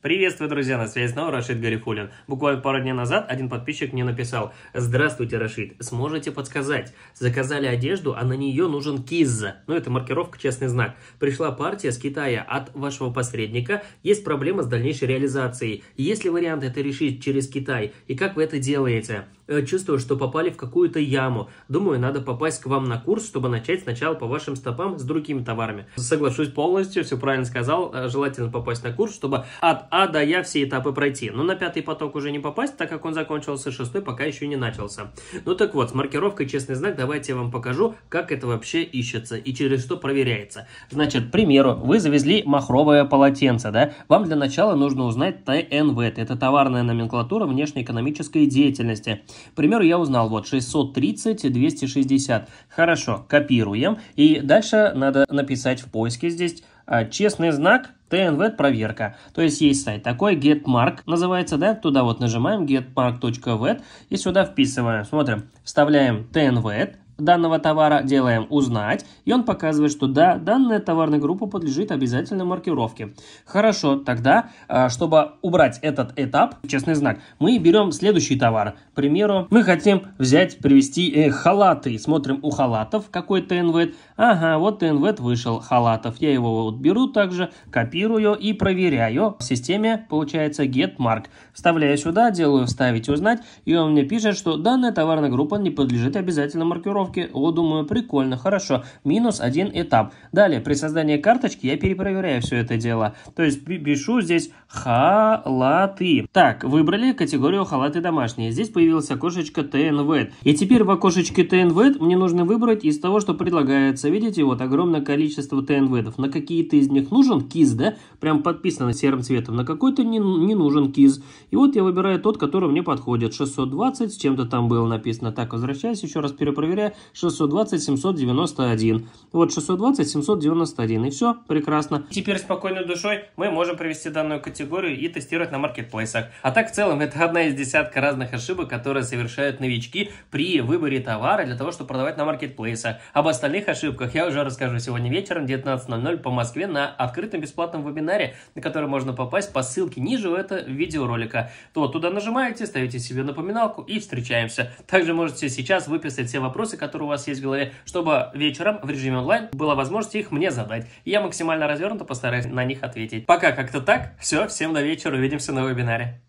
Приветствую, друзья, на связи снова Рашид Гарифулин. Буквально пару дней назад один подписчик мне написал «Здравствуйте, Рашид, сможете подсказать? Заказали одежду, а на нее нужен кизза». Ну, это маркировка, честный знак. Пришла партия с Китая от вашего посредника. Есть проблема с дальнейшей реализацией. Есть ли вариант это решить через Китай? И как вы это делаете? Э, чувствую, что попали в какую-то яму. Думаю, надо попасть к вам на курс, чтобы начать сначала по вашим стопам с другими товарами. Соглашусь полностью, все правильно сказал. Э, желательно попасть на курс, чтобы от А до Я все этапы пройти. Но на пятый поток уже не попасть, так как он закончился, шестой пока еще не начался. Ну так вот, с маркировкой честный знак давайте я вам покажу, как это вообще ищется и через что проверяется. Значит, к примеру, вы завезли махровое полотенце, да? Вам для начала нужно узнать ТНВ, это товарная номенклатура внешнеэкономической деятельности. К примеру, я узнал, вот 630, 260. Хорошо, копируем. И дальше надо написать в поиске здесь а, честный знак ТНВ проверка. То есть есть сайт такой, getmark называется, да, туда вот нажимаем getmark.vet и сюда вписываем, смотрим, вставляем TNV, данного товара, делаем «Узнать», и он показывает, что да, данная товарная группа подлежит обязательной маркировке. Хорошо, тогда, э, чтобы убрать этот этап, честный знак, мы берем следующий товар. К примеру, мы хотим взять, привести э, халаты. Смотрим у халатов, какой ТНВ. Ага, вот ТНВ вышел халатов. Я его вот беру также, копирую и проверяю. В системе получается getMark. Вставляю сюда, делаю «Вставить», «Узнать», и он мне пишет, что данная товарная группа не подлежит обязательной маркировке установки. О, думаю, прикольно, хорошо. Минус один этап. Далее, при создании карточки я перепроверяю все это дело. То есть пишу здесь халаты. Так, выбрали категорию халаты домашние. Здесь появилось окошечко TNV. И теперь в окошечке TNV мне нужно выбрать из того, что предлагается. Видите, вот огромное количество TNV. На какие-то из них нужен киз, да? Прям подписано серым цветом. На какой-то не, не нужен киз. И вот я выбираю тот, который мне подходит. 620, с чем-то там было написано. Так, возвращаюсь, еще раз перепроверяю. 620-791. Вот 620-791 и все, прекрасно. Теперь спокойной душой мы можем провести данную категорию и тестировать на маркетплейсах. А так в целом это одна из десятка разных ошибок, которые совершают новички при выборе товара для того, чтобы продавать на маркетплейсах. Об остальных ошибках я уже расскажу сегодня вечером 19.00 по Москве на открытом бесплатном вебинаре, на который можно попасть по ссылке ниже этого видеоролика. То туда нажимаете, ставите себе напоминалку и встречаемся. Также можете сейчас выписать все вопросы, которые которые у вас есть в голове, чтобы вечером в режиме онлайн была возможность их мне задать. И я максимально развернуто постараюсь на них ответить. Пока как-то так. Все, всем до вечера. Увидимся на вебинаре.